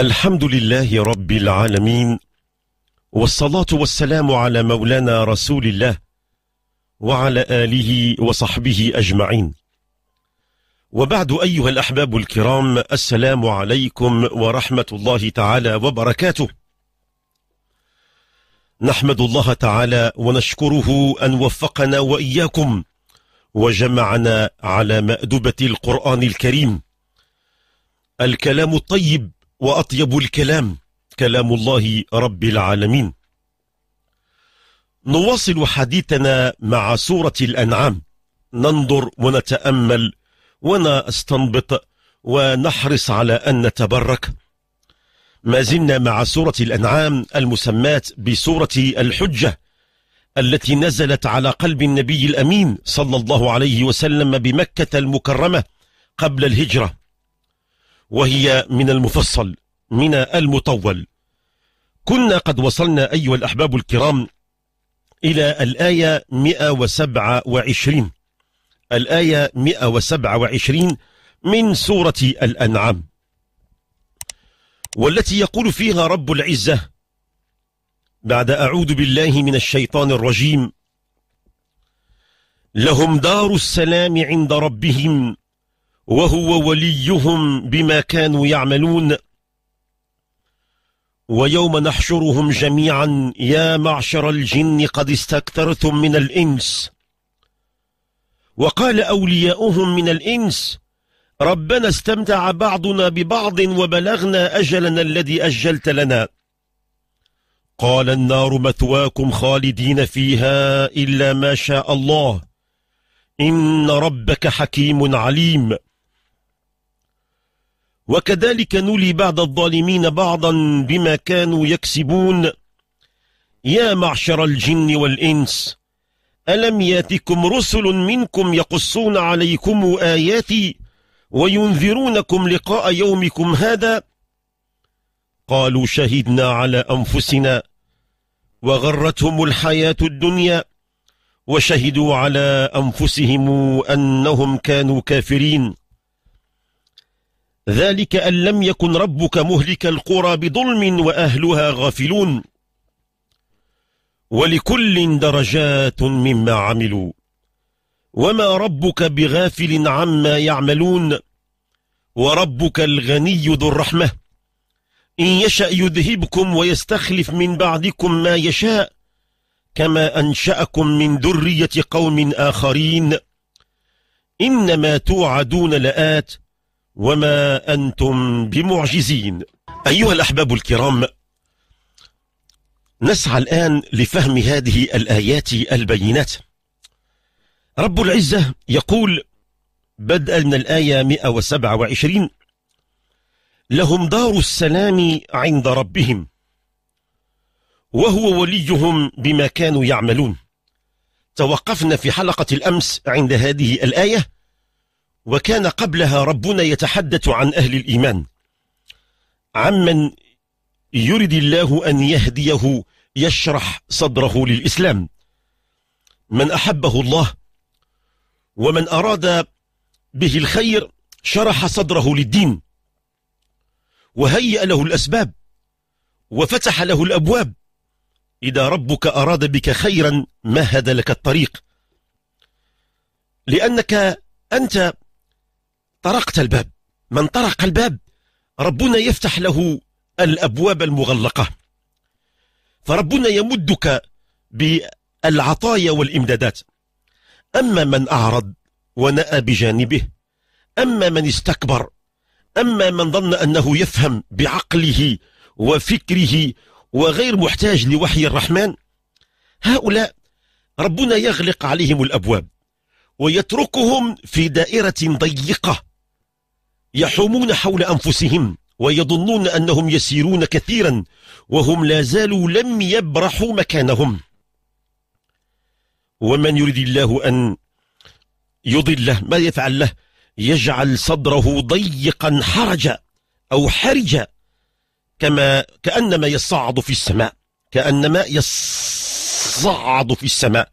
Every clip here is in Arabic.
الحمد لله رب العالمين والصلاة والسلام على مولانا رسول الله وعلى آله وصحبه أجمعين وبعد أيها الأحباب الكرام السلام عليكم ورحمة الله تعالى وبركاته نحمد الله تعالى ونشكره أن وفقنا وإياكم وجمعنا على مأدبة القرآن الكريم الكلام الطيب وأطيب الكلام كلام الله رب العالمين نواصل حديثنا مع سورة الأنعام ننظر ونتأمل ونستنبط ونحرص على أن نتبرك ما زلنا مع سورة الأنعام المسماة بسورة الحجة التي نزلت على قلب النبي الأمين صلى الله عليه وسلم بمكة المكرمة قبل الهجرة وهي من المفصل من المطول كنا قد وصلنا أيها الأحباب الكرام إلى الآية 127 الآية 127 من سورة الأنعام والتي يقول فيها رب العزة بعد أعوذ بالله من الشيطان الرجيم لهم دار السلام عند ربهم وهو وليهم بما كانوا يعملون ويوم نحشرهم جميعا يا معشر الجن قد استكثرتم من الإنس وقال أولياؤهم من الإنس ربنا استمتع بعضنا ببعض وبلغنا أجلنا الذي أجلت لنا قال النار مثواكم خالدين فيها إلا ما شاء الله إن ربك حكيم عليم وكذلك نولي بعض الظالمين بعضا بما كانوا يكسبون يا معشر الجن والإنس ألم ياتكم رسل منكم يقصون عليكم آياتي وينذرونكم لقاء يومكم هذا قالوا شهدنا على أنفسنا وغرتهم الحياة الدنيا وشهدوا على أنفسهم أنهم كانوا كافرين ذلك أن لم يكن ربك مهلك القرى بظلم وأهلها غافلون ولكل درجات مما عملوا وما ربك بغافل عما يعملون وربك الغني ذو الرحمة إن يشأ يذهبكم ويستخلف من بعدكم ما يشاء كما أنشأكم من ذرية قوم آخرين إنما توعدون لآت وما أنتم بمعجزين أيها الأحباب الكرام نسعى الآن لفهم هذه الآيات البينات رب العزة يقول بدءا من الآية 127 لهم دار السلام عند ربهم وهو وليهم بما كانوا يعملون توقفنا في حلقة الأمس عند هذه الآية وكان قبلها ربنا يتحدث عن أهل الإيمان عمن يرد الله أن يهديه يشرح صدره للإسلام من أحبه الله ومن أراد به الخير شرح صدره للدين وهيأ له الأسباب وفتح له الأبواب إذا ربك أراد بك خيرا مهد لك الطريق لأنك أنت طرقت الباب من طرق الباب ربنا يفتح له الأبواب المغلقة فربنا يمدك بالعطايا والإمدادات أما من أعرض ونأى بجانبه أما من استكبر أما من ظن أنه يفهم بعقله وفكره وغير محتاج لوحي الرحمن هؤلاء ربنا يغلق عليهم الأبواب ويتركهم في دائرة ضيقة يحومون حول أنفسهم ويظنون أنهم يسيرون كثيرا وهم لا زالوا لم يبرحوا مكانهم ومن يريد الله أن يضله ما يفعل له يجعل صدره ضيقا حرجا أو حرجا كما كأنما يصعد في السماء كأنما يصعد في السماء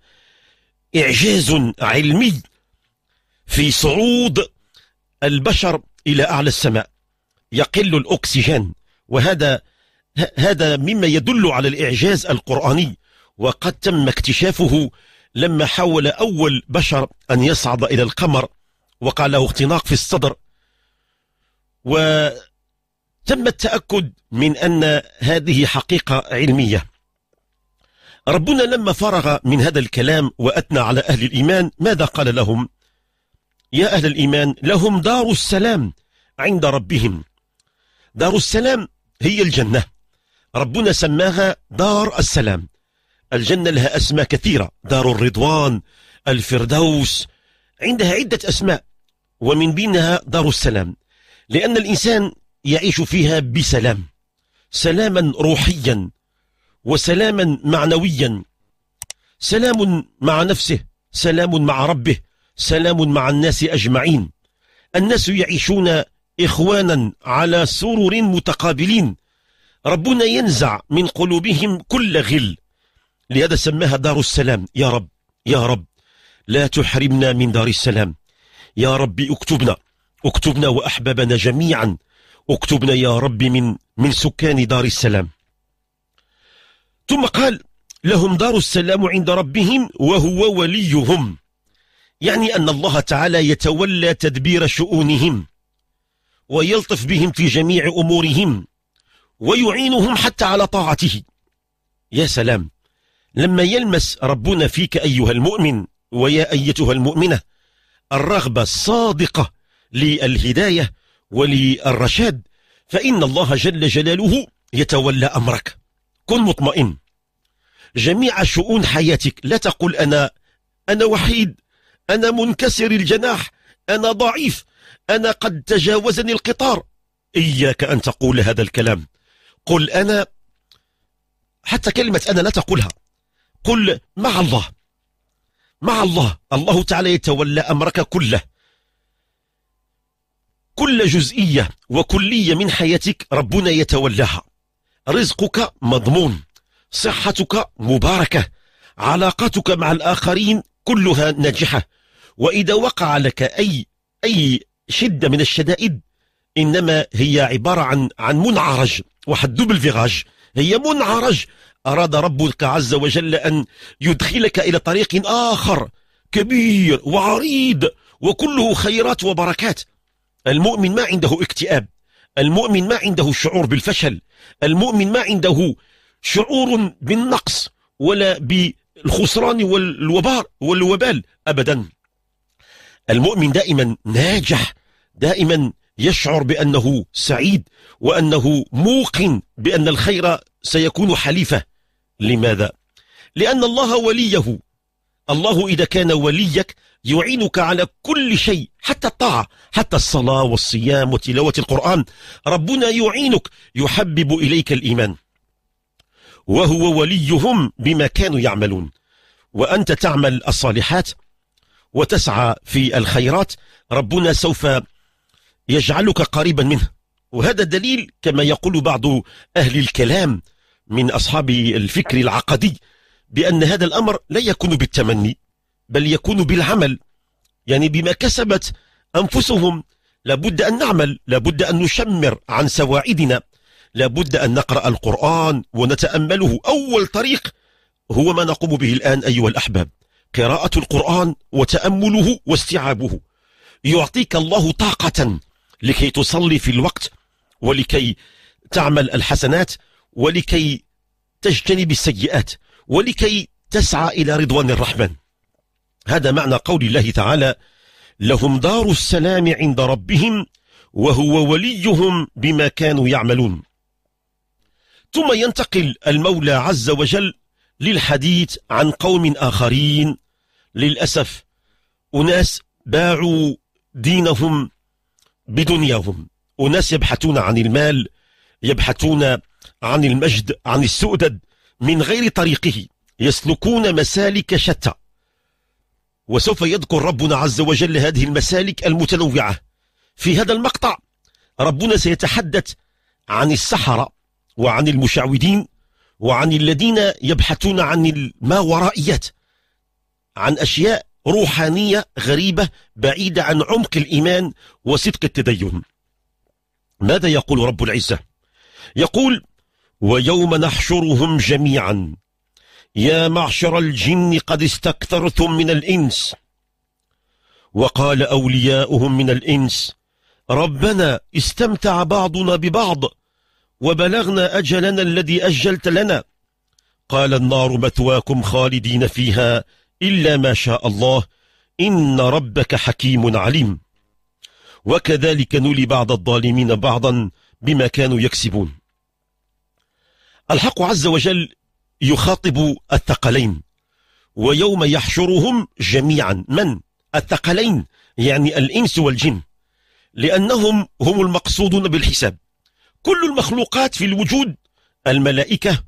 إعجاز علمي في صعود البشر إلى أعلى السماء يقل الأكسجين وهذا هذا مما يدل على الإعجاز القرآني وقد تم اكتشافه لما حاول أول بشر أن يصعد إلى القمر وقع له اختناق في الصدر وتم التأكد من أن هذه حقيقة علمية ربنا لما فرغ من هذا الكلام وأثنى على أهل الإيمان ماذا قال لهم؟ يا أهل الإيمان لهم دار السلام عند ربهم دار السلام هي الجنة ربنا سماها دار السلام الجنة لها أسماء كثيرة دار الرضوان الفردوس عندها عدة أسماء ومن بينها دار السلام لأن الإنسان يعيش فيها بسلام سلاما روحيا وسلاما معنويا سلام مع نفسه سلام مع ربه سلام مع الناس أجمعين الناس يعيشون إخوانا على سرر متقابلين ربنا ينزع من قلوبهم كل غل لهذا سماها دار السلام يا رب يا رب لا تحرمنا من دار السلام يا رب اكتبنا اكتبنا وأحبابنا جميعا اكتبنا يا رب من من سكان دار السلام ثم قال لهم دار السلام عند ربهم وهو وليهم يعني أن الله تعالى يتولى تدبير شؤونهم ويلطف بهم في جميع أمورهم ويعينهم حتى على طاعته يا سلام لما يلمس ربنا فيك أيها المؤمن ويا أيتها المؤمنة الرغبة الصادقة للهداية وللرشاد فإن الله جل جلاله يتولى أمرك كن مطمئن جميع شؤون حياتك لا تقل أنا أنا وحيد أنا منكسر الجناح أنا ضعيف أنا قد تجاوزني القطار إياك أن تقول هذا الكلام قل أنا حتى كلمة أنا لا تقولها قل مع الله مع الله الله تعالى يتولى أمرك كله كل جزئية وكلية من حياتك ربنا يتولاها رزقك مضمون صحتك مباركة علاقتك مع الآخرين كلها ناجحة وإذا وقع لك أي أي شدة من الشدائد إنما هي عبارة عن عن منعرج دوبل فيغاج هي منعرج أراد ربك عز وجل أن يدخلك إلى طريق آخر كبير وعريض وكله خيرات وبركات المؤمن ما عنده اكتئاب المؤمن ما عنده شعور بالفشل المؤمن ما عنده شعور بالنقص ولا بالخسران والوبار والوبال أبدا المؤمن دائما ناجح دائما يشعر بأنه سعيد وأنه موقن بأن الخير سيكون حليفة لماذا؟ لأن الله وليه الله إذا كان وليك يعينك على كل شيء حتى الطاعة حتى الصلاة والصيام وتلاوة القرآن ربنا يعينك يحبب إليك الإيمان وهو وليهم بما كانوا يعملون وأنت تعمل الصالحات وتسعى في الخيرات ربنا سوف يجعلك قريبا منه وهذا دليل كما يقول بعض أهل الكلام من أصحاب الفكر العقدي بأن هذا الأمر لا يكون بالتمني بل يكون بالعمل يعني بما كسبت أنفسهم لابد أن نعمل لابد أن نشمر عن سواعدنا لابد أن نقرأ القرآن ونتأمله أول طريق هو ما نقوم به الآن أيها الأحباب قراءة القرآن وتأمله واستيعابه يعطيك الله طاقة لكي تصلي في الوقت ولكي تعمل الحسنات ولكي تجتنب السيئات ولكي تسعى إلى رضوان الرحمن هذا معنى قول الله تعالى لهم دار السلام عند ربهم وهو وليهم بما كانوا يعملون ثم ينتقل المولى عز وجل للحديث عن قوم آخرين للأسف أناس باعوا دينهم بدنياهم أناس يبحثون عن المال يبحثون عن المجد عن السؤدد من غير طريقه يسلكون مسالك شتى وسوف يذكر ربنا عز وجل هذه المسالك المتنوعة في هذا المقطع ربنا سيتحدث عن السحرة وعن المشعوذين وعن الذين يبحثون عن ورائيات عن أشياء روحانية غريبة بعيدة عن عمق الإيمان وصدق التدين ماذا يقول رب العزة يقول ويوم نحشرهم جميعا يا معشر الجن قد استكثرتم من الإنس وقال أولياؤهم من الإنس ربنا استمتع بعضنا ببعض وبلغنا أجلنا الذي أجلت لنا قال النار مثواكم خالدين فيها إلا ما شاء الله إن ربك حكيم عليم وكذلك نولي بعض الظالمين بعضا بما كانوا يكسبون الحق عز وجل يخاطب الثقلين ويوم يحشرهم جميعا من؟ الثقلين يعني الإنس والجن لأنهم هم المقصودون بالحساب كل المخلوقات في الوجود الملائكة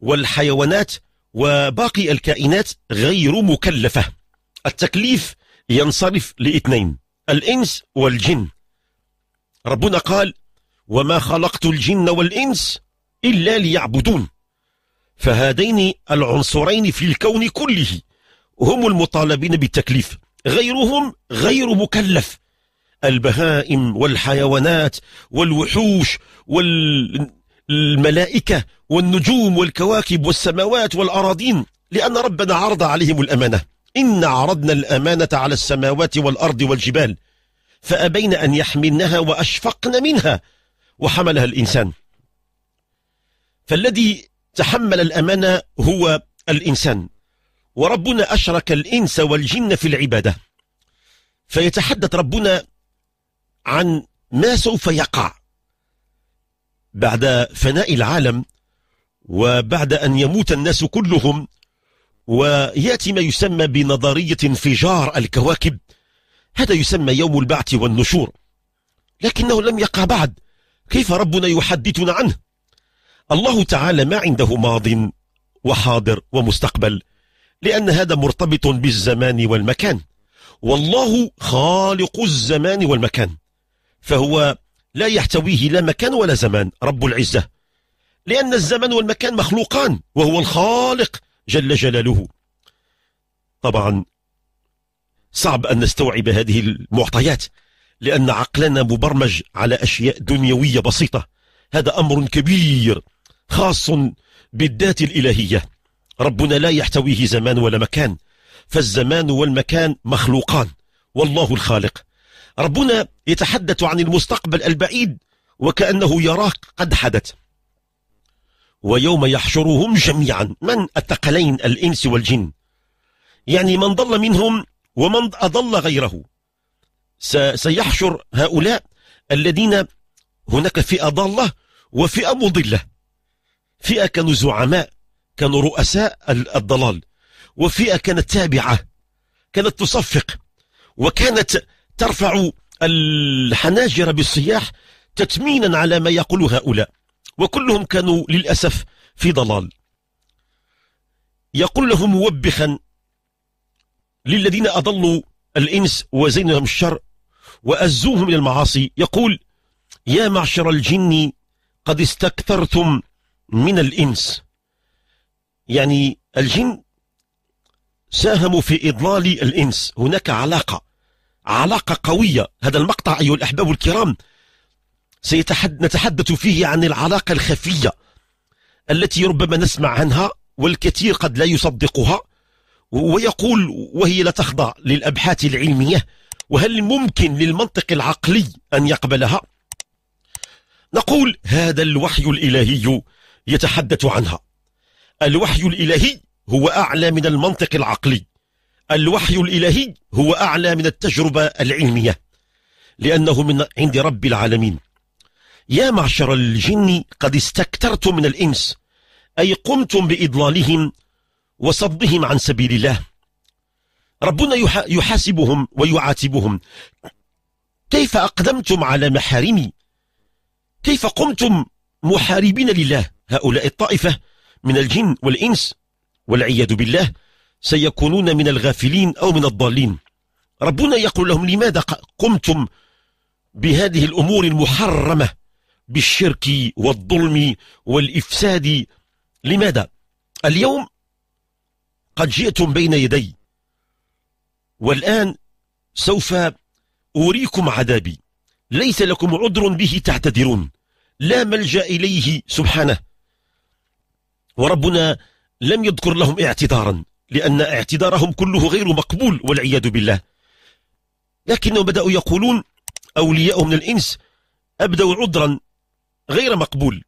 والحيوانات وباقي الكائنات غير مكلفة التكليف ينصرف لاثنين الإنس والجن ربنا قال وما خلقت الجن والإنس إلا ليعبدون فهذين العنصرين في الكون كله هم المطالبين بالتكليف غيرهم غير مكلف البهائم والحيوانات والوحوش والملائكة والنجوم والكواكب والسماوات والأراضين لأن ربنا عرض عليهم الأمانة إن عرضنا الأمانة على السماوات والأرض والجبال فأبين أن يحملنها وأشفقن منها وحملها الإنسان فالذي تحمل الأمانة هو الإنسان وربنا أشرك الإنس والجن في العبادة فيتحدث ربنا عن ما سوف يقع بعد فناء العالم وبعد أن يموت الناس كلهم ويأتي ما يسمى بنظرية انفجار الكواكب هذا يسمى يوم البعث والنشور لكنه لم يقع بعد كيف ربنا يحدثنا عنه الله تعالى ما عنده ماض وحاضر ومستقبل لأن هذا مرتبط بالزمان والمكان والله خالق الزمان والمكان فهو لا يحتويه لا مكان ولا زمان رب العزة لأن الزمن والمكان مخلوقان وهو الخالق جل جلاله طبعا صعب أن نستوعب هذه المعطيات لأن عقلنا مبرمج على أشياء دنيوية بسيطة هذا أمر كبير خاص بالذات الإلهية ربنا لا يحتويه زمان ولا مكان فالزمان والمكان مخلوقان والله الخالق ربنا يتحدث عن المستقبل البعيد وكأنه يراه قد حدث ويوم يحشرهم جميعا من الثقلين الإنس والجن يعني من ضل منهم ومن أضل غيره سيحشر هؤلاء الذين هناك فئة ضالة وفئة مضلة فئة كانوا زعماء كانوا رؤساء الضلال وفئة كانت تابعة كانت تصفق وكانت ترفع الحناجر بالصياح تتمينا على ما يقول هؤلاء وكلهم كانوا للأسف في ضلال يقول له موبخا للذين أضلوا الإنس وزينهم الشر وأزوهم إلى المعاصي يقول يا معشر الجن قد استكثرتم من الإنس يعني الجن ساهموا في إضلال الإنس هناك علاقة علاقة قوية هذا المقطع أيها الأحباب الكرام سيتحد نتحدث فيه عن العلاقة الخفية التي ربما نسمع عنها والكثير قد لا يصدقها ويقول وهي لا تخضع للأبحاث العلمية وهل ممكن للمنطق العقلي أن يقبلها؟ نقول هذا الوحي الإلهي يتحدث عنها الوحي الإلهي هو أعلى من المنطق العقلي الوحي الإلهي هو أعلى من التجربة العلمية لأنه من عند رب العالمين يا معشر الجن قد استكثرتم من الإنس أي قمتم بإضلالهم وصدهم عن سبيل الله ربنا يحاسبهم ويعاتبهم كيف أقدمتم على محارمي كيف قمتم محاربين لله هؤلاء الطائفة من الجن والإنس والعياذ بالله سيكونون من الغافلين أو من الضالين ربنا يقول لهم لماذا قمتم بهذه الأمور المحرمة بالشرك والظلم والإفساد لماذا اليوم قد جئتم بين يدي والآن سوف أريكم عذابي ليس لكم عذر به تعتذرون لا ملجأ إليه سبحانه وربنا لم يذكر لهم اعتذارا لأن اعتذارهم كله غير مقبول والعياذ بالله لكنهم بدأوا يقولون أولياء من الإنس أبدوا عذرا غير مقبول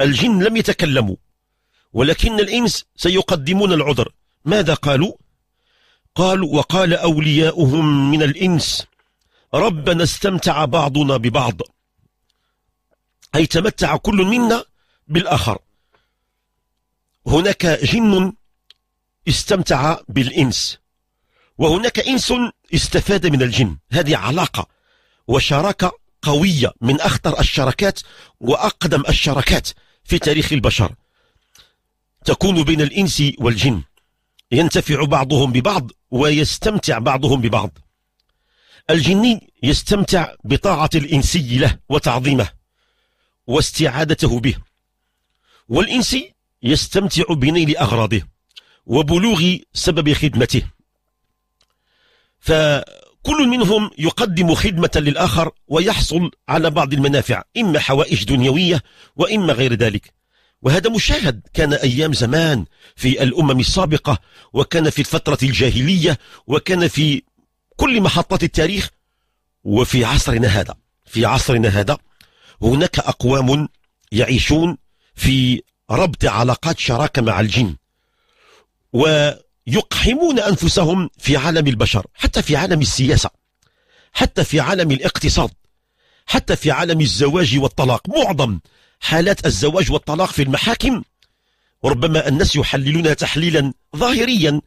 الجن لم يتكلموا ولكن الإنس سيقدمون العذر ماذا قالوا؟ قالوا وقال أولياؤهم من الإنس ربنا استمتع بعضنا ببعض أي تمتع كل منا بالآخر هناك جن استمتع بالإنس وهناك إنس استفاد من الجن هذه علاقة وشراكة قوية من أخطر الشراكات وأقدم الشراكات في تاريخ البشر تكون بين الإنس والجن ينتفع بعضهم ببعض ويستمتع بعضهم ببعض الجني يستمتع بطاعة الإنسي له وتعظيمه واستعادته به والإنسي يستمتع بنيل أغراضه وبلوغ سبب خدمته فكل منهم يقدم خدمة للآخر ويحصل على بعض المنافع إما حوائج دنيوية وإما غير ذلك وهذا مشاهد كان أيام زمان في الأمم السابقة وكان في الفترة الجاهلية وكان في كل محطات التاريخ وفي عصرنا هذا في عصرنا هذا هناك أقوام يعيشون في ربط علاقات شراكة مع الجن ويقحمون أنفسهم في عالم البشر حتى في عالم السياسة حتى في عالم الاقتصاد حتى في عالم الزواج والطلاق معظم حالات الزواج والطلاق في المحاكم ربما الناس يحللونها تحليلا ظاهريا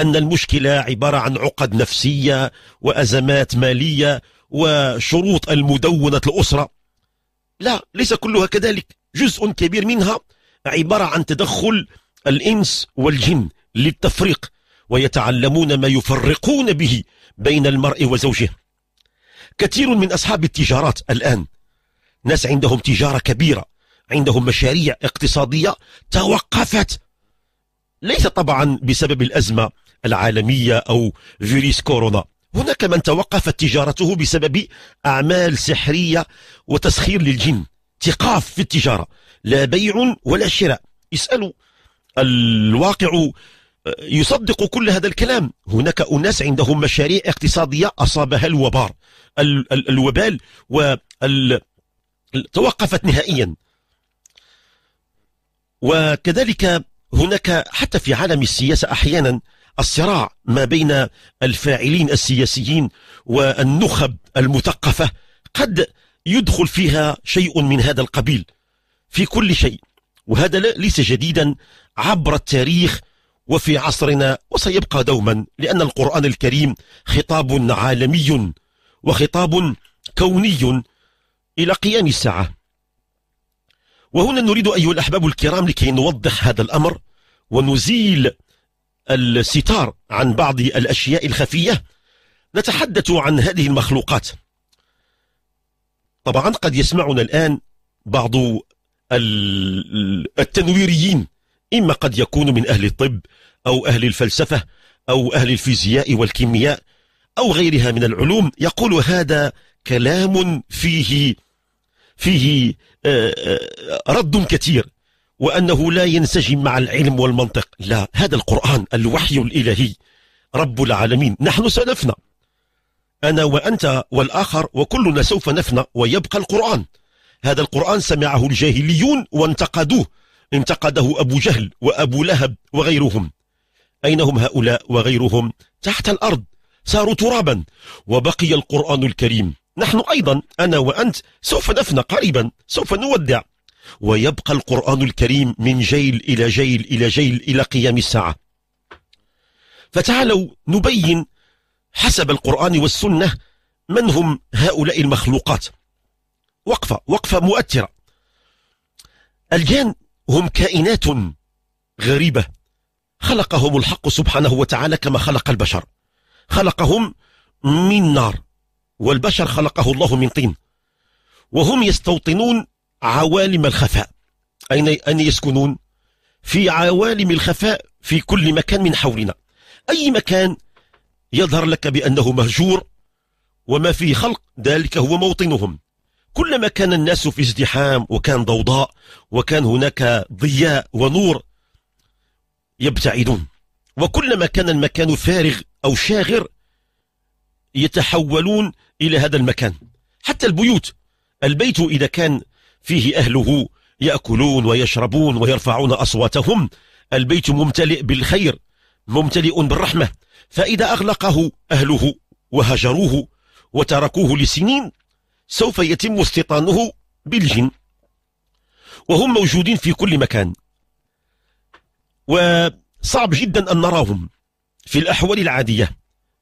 أن المشكلة عبارة عن عقد نفسية وأزمات مالية وشروط المدونة الأسرة لا ليس كلها كذلك جزء كبير منها عبارة عن تدخل الإنس والجن للتفريق ويتعلمون ما يفرقون به بين المرء وزوجه كثير من أصحاب التجارات الآن ناس عندهم تجارة كبيرة عندهم مشاريع اقتصادية توقفت ليس طبعا بسبب الأزمة العالمية أو فيروس كورونا هناك من توقفت تجارته بسبب أعمال سحرية وتسخير للجن تقاف في التجارة لا بيع ولا شراء اسألوا الواقع يصدق كل هذا الكلام هناك أناس عندهم مشاريع اقتصادية أصابها الوبار الوبال توقفت نهائيا وكذلك هناك حتى في عالم السياسة أحيانا الصراع ما بين الفاعلين السياسيين والنخب المثقفة قد يدخل فيها شيء من هذا القبيل في كل شيء وهذا ليس جديدا عبر التاريخ وفي عصرنا وسيبقى دوما لأن القرآن الكريم خطاب عالمي وخطاب كوني إلى قيام الساعة وهنا نريد أيها الأحباب الكرام لكي نوضح هذا الأمر ونزيل الستار عن بعض الأشياء الخفية نتحدث عن هذه المخلوقات طبعا قد يسمعنا الآن بعض التنويريين إما قد يكون من أهل الطب أو أهل الفلسفة أو أهل الفيزياء والكيمياء أو غيرها من العلوم يقول هذا كلام فيه فيه آه، آه، رد كثير وأنه لا ينسجم مع العلم والمنطق لا هذا القرآن الوحي الإلهي رب العالمين نحن سنفنى أنا وأنت والآخر وكلنا سوف نفنى ويبقى القرآن هذا القرآن سمعه الجاهليون وانتقدوه انتقده أبو جهل وأبو لهب وغيرهم أين هم هؤلاء وغيرهم تحت الأرض صاروا ترابا وبقي القرآن الكريم نحن أيضا أنا وأنت سوف نفنى قريبا سوف نودع ويبقى القرآن الكريم من جيل إلى جيل إلى جيل إلى قيام الساعة فتعالوا نبين حسب القرآن والسنة من هم هؤلاء المخلوقات وقفة وقفة مؤثرة الجان هم كائنات غريبة خلقهم الحق سبحانه وتعالى كما خلق البشر خلقهم من نار والبشر خلقه الله من طين وهم يستوطنون عوالم الخفاء أين أين يسكنون في عوالم الخفاء في كل مكان من حولنا أي مكان يظهر لك بأنه مهجور وما فيه خلق ذلك هو موطنهم كلما كان الناس في ازدحام وكان ضوضاء وكان هناك ضياء ونور يبتعدون وكلما كان المكان فارغ أو شاغر يتحولون إلى هذا المكان حتى البيوت البيت إذا كان فيه أهله يأكلون ويشربون ويرفعون أصواتهم البيت ممتلئ بالخير ممتلئ بالرحمة فإذا أغلقه أهله وهجروه وتركوه لسنين سوف يتم استيطانه بالجن وهم موجودين في كل مكان وصعب جدا أن نراهم في الأحوال العادية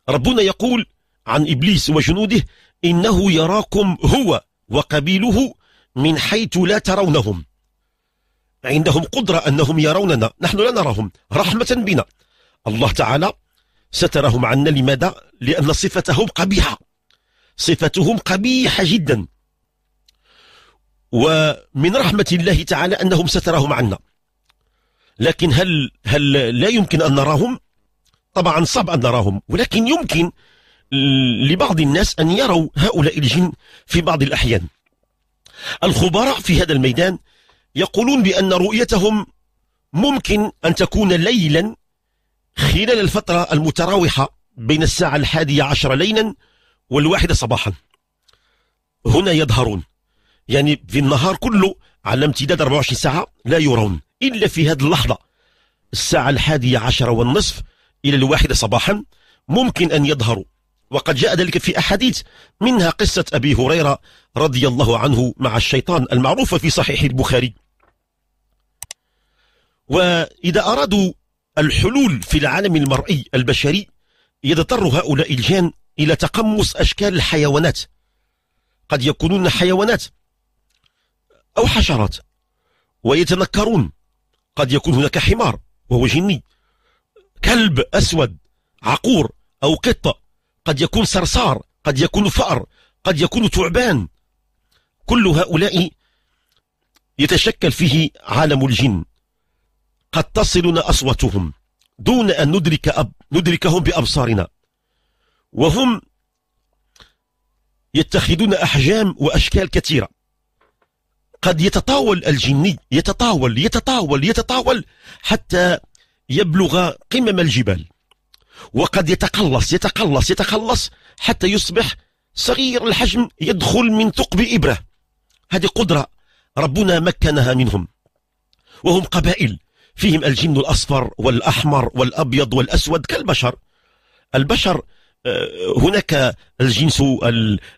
ربنا يقول عن إبليس وجنوده إنه يراكم هو وقبيله من حيث لا ترونهم عندهم قدرة أنهم يروننا نحن لا نراهم رحمة بنا الله تعالى سترهم عنا لماذا؟ لأن صفتهم قبيحة صفتهم قبيحة جدا ومن رحمة الله تعالى أنهم ستراهم عنا لكن هل هل لا يمكن أن نراهم طبعا صعب أن نراهم ولكن يمكن لبعض الناس أن يروا هؤلاء الجن في بعض الأحيان الخبراء في هذا الميدان يقولون بأن رؤيتهم ممكن أن تكون ليلا خلال الفترة المتراوحة بين الساعة الحادية عشر ليلا والواحدة صباحا هنا يظهرون يعني في النهار كله على امتداد 24 ساعة لا يرون إلا في هذه اللحظة الساعة الحادية عشرة والنصف إلى الواحدة صباحا ممكن أن يظهروا وقد جاء ذلك في أحاديث منها قصة أبي هريرة رضي الله عنه مع الشيطان المعروفة في صحيح البخاري وإذا أرادوا الحلول في العالم المرئي البشري يضطر هؤلاء الجان إلى تقمص أشكال الحيوانات قد يكونون حيوانات أو حشرات ويتنكرون قد يكون هناك حمار وهو جني كلب أسود عقور أو قطة قد يكون صرصار قد يكون فأر قد يكون ثعبان كل هؤلاء يتشكل فيه عالم الجن قد تصلنا أصواتهم دون أن ندرك أب ندركهم بأبصارنا وهم يتخذون أحجام وأشكال كثيرة قد يتطاول الجني يتطاول يتطاول يتطاول حتى يبلغ قمم الجبال وقد يتقلص يتقلص يتقلص حتى يصبح صغير الحجم يدخل من ثقب إبرة هذه قدرة ربنا مكنها منهم وهم قبائل فيهم الجن الأصفر والأحمر والأبيض والأسود كالبشر البشر آه، هناك الجنس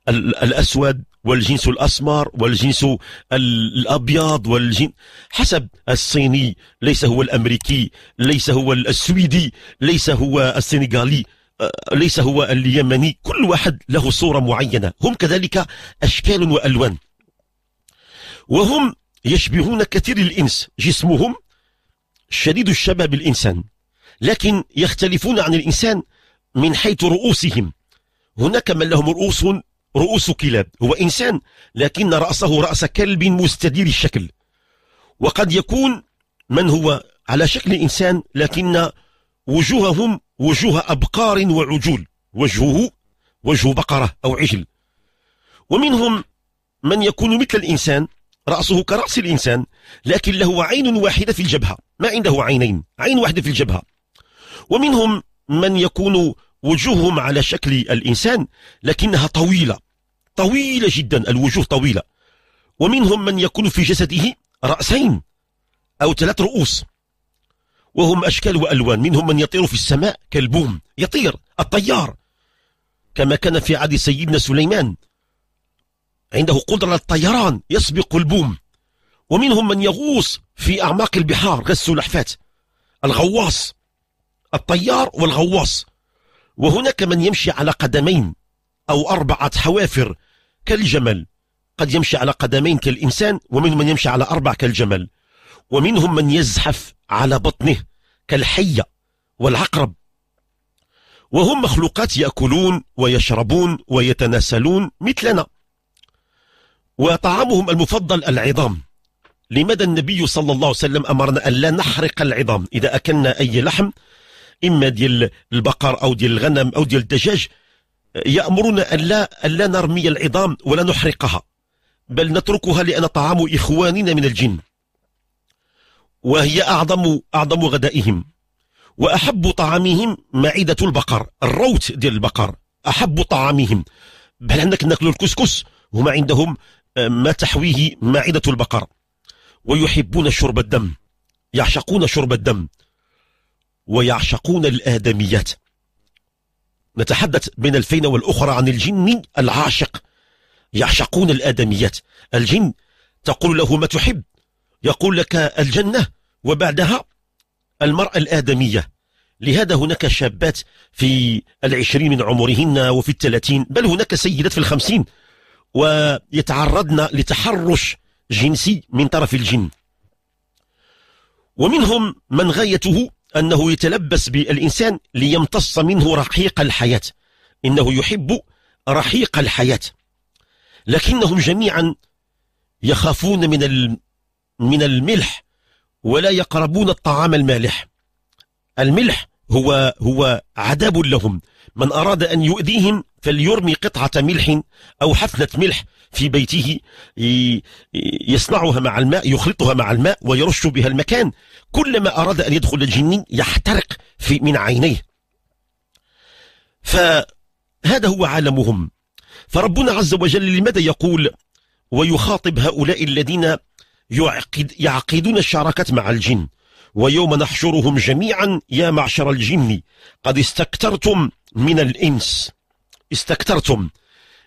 الأسود والجنس الأسمر والجنس الأبيض والجن حسب الصيني ليس هو الأمريكي ليس هو السويدي ليس هو السنغالي آه، ليس هو اليمني كل واحد له صورة معينة هم كذلك أشكال وألوان وهم يشبهون كثير الإنس جسمهم شديد الشباب الانسان لكن يختلفون عن الإنسان من حيث رؤوسهم هناك من لهم رؤوس رؤوس كلاب هو إنسان لكن رأسه رأس كلب مستدير الشكل وقد يكون من هو على شكل إنسان لكن وجوههم وجوه أبقار وعجول وجهه وجه بقرة أو عجل ومنهم من يكون مثل الإنسان رأسه كرأس الإنسان لكن له عين واحدة في الجبهة ما عنده عينين عين واحدة في الجبهة ومنهم من يكون وجوههم على شكل الإنسان لكنها طويلة طويلة جدا الوجوه طويلة ومنهم من يكون في جسده رأسين أو ثلاث رؤوس وهم أشكال وألوان منهم من يطير في السماء كالبوم يطير الطيار كما كان في عهد سيدنا سليمان عنده قدرة الطيران يسبق البوم ومنهم من يغوص في أعماق البحار كالسلحفاة الغواص الطيار والغواص وهناك من يمشي على قدمين أو أربعة حوافر كالجمل قد يمشي على قدمين كالإنسان ومنهم من يمشي على أربع كالجمل ومنهم من يزحف على بطنه كالحية والعقرب وهم مخلوقات يأكلون ويشربون ويتناسلون مثلنا وطعامهم المفضل العظام لماذا النبي صلى الله عليه وسلم أمرنا أن لا نحرق العظام إذا أكلنا أي لحم اما ديال البقر او ديال الغنم او ديال الدجاج يامرنا ان لا ان لا نرمي العظام ولا نحرقها بل نتركها لان طعام اخواننا من الجن وهي اعظم اعظم غدائهم واحب طعامهم معده البقر الروت ديال البقر احب طعامهم بل انك ناكلوا الكسكس هما عندهم آه، ما تحويه معده البقر ويحبون شرب الدم يعشقون شرب الدم ويعشقون الآدميات نتحدث بين الفينة والأخرى عن الجن العاشق يعشقون الآدميات الجن تقول له ما تحب يقول لك الجنة وبعدها المرأة الآدمية لهذا هناك شابات في العشرين من عمرهن وفي الثلاثين بل هناك سيدات في الخمسين ويتعرضن لتحرش جنسي من طرف الجن ومنهم من غايته أنه يتلبس بالإنسان ليمتص منه رحيق الحياة إنه يحب رحيق الحياة لكنهم جميعا يخافون من من الملح ولا يقربون الطعام المالح الملح هو هو عذاب لهم من أراد أن يؤذيهم فليرمي قطعة ملح أو حفنة ملح في بيته يصنعها مع الماء يخلطها مع الماء ويرش بها المكان كلما أراد أن يدخل الجني يحترق في من عينيه فهذا هو عالمهم فربنا عز وجل لماذا يقول ويخاطب هؤلاء الذين يعقد يعقدون الشراكة مع الجن ويوم نحشرهم جميعا يا معشر الجن قد استكترتم من الإنس استكترتم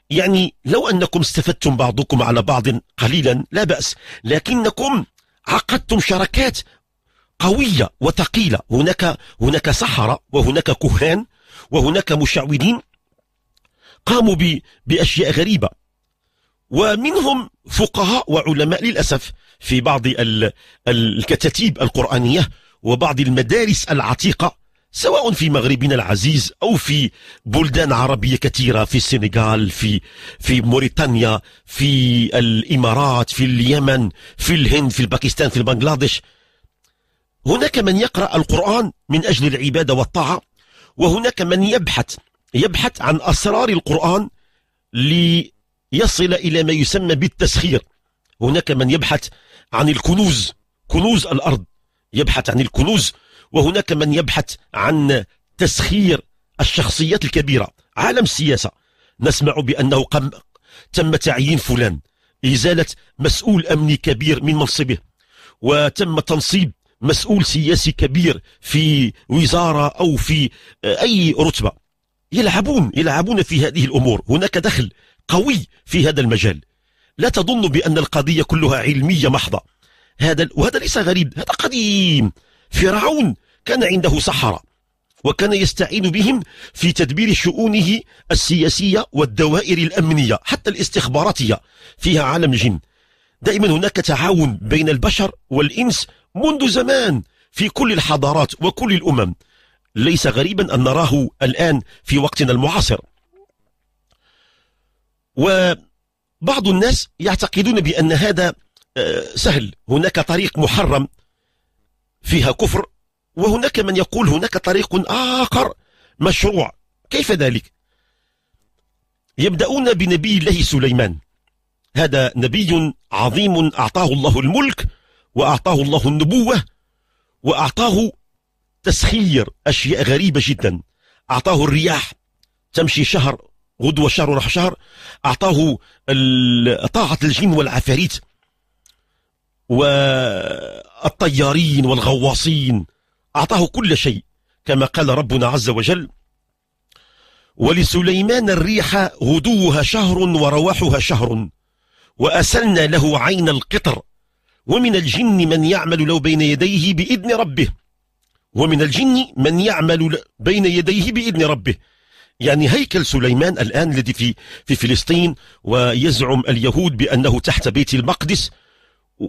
يعني لو أنكم استفدتم بعضكم على بعض قليلا لا بأس لكنكم عقدتم شراكات قوية وثقيلة هناك هناك سحرة وهناك كهان وهناك مشعوذين قاموا بأشياء غريبة ومنهم فقهاء وعلماء للأسف في بعض الكتاتيب القرآنية وبعض المدارس العتيقة سواء في مغربنا العزيز او في بلدان عربيه كثيره في السنغال في في موريتانيا في الامارات في اليمن في الهند في الباكستان في بنغلاديش هناك من يقرا القران من اجل العباده والطاعه وهناك من يبحث يبحث عن اسرار القران ليصل الى ما يسمى بالتسخير هناك من يبحث عن الكنوز كنوز الارض يبحث عن الكنوز وهناك من يبحث عن تسخير الشخصيات الكبيرة عالم السياسة نسمع بأنه قم تم تعيين فلان إزالة مسؤول أمني كبير من منصبه وتم تنصيب مسؤول سياسي كبير في وزارة أو في أي رتبة يلعبون يلعبون في هذه الأمور هناك دخل قوي في هذا المجال لا تظن بأن القضية كلها علمية محضة هذا وهذا ليس غريب هذا قديم فرعون كان عنده سحرة وكان يستعين بهم في تدبير شؤونه السياسية والدوائر الأمنية حتى الاستخباراتية فيها عالم الجن دائما هناك تعاون بين البشر والإنس منذ زمان في كل الحضارات وكل الأمم ليس غريبا أن نراه الآن في وقتنا المعاصر وبعض الناس يعتقدون بأن هذا آه، سهل هناك طريق محرم فيها كفر وهناك من يقول هناك طريق آخر مشروع كيف ذلك يبدأون بنبي الله سليمان هذا نبي عظيم أعطاه الله الملك وأعطاه الله النبوة وأعطاه تسخير أشياء غريبة جدا أعطاه الرياح تمشي شهر غدوة شهر وراح شهر أعطاه طاعة الجن والعفاريت والطيارين والغواصين أعطاه كل شيء كما قال ربنا عز وجل ولسليمان الريح غدوها شهر ورواحها شهر وأسلنا له عين القطر ومن الجن من يعمل لو بين يديه بإذن ربه ومن الجن من يعمل بين يديه بإذن ربه يعني هيكل سليمان الآن الذي في في فلسطين ويزعم اليهود بأنه تحت بيت المقدس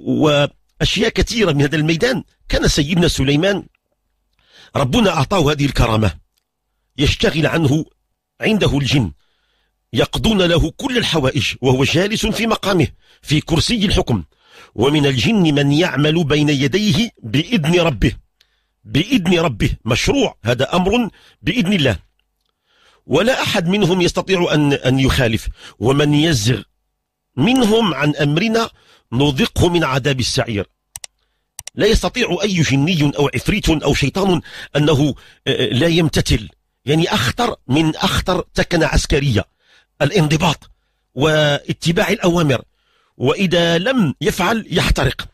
وأشياء كثيرة من هذا الميدان كان سيدنا سليمان ربنا أعطاه هذه الكرامة يشتغل عنه عنده الجن يقضون له كل الحوائج وهو جالس في مقامه في كرسي الحكم ومن الجن من يعمل بين يديه بإذن ربه بإذن ربه مشروع هذا أمر بإذن الله ولا أحد منهم يستطيع أن أن يخالف ومن يزغ منهم عن أمرنا نذقه من عذاب السعير لا يستطيع أي جني أو عفريت أو شيطان أنه آه، آه، لا يمتثل يعني أخطر من أخطر تكن عسكرية الانضباط واتباع الأوامر وإذا لم يفعل يحترق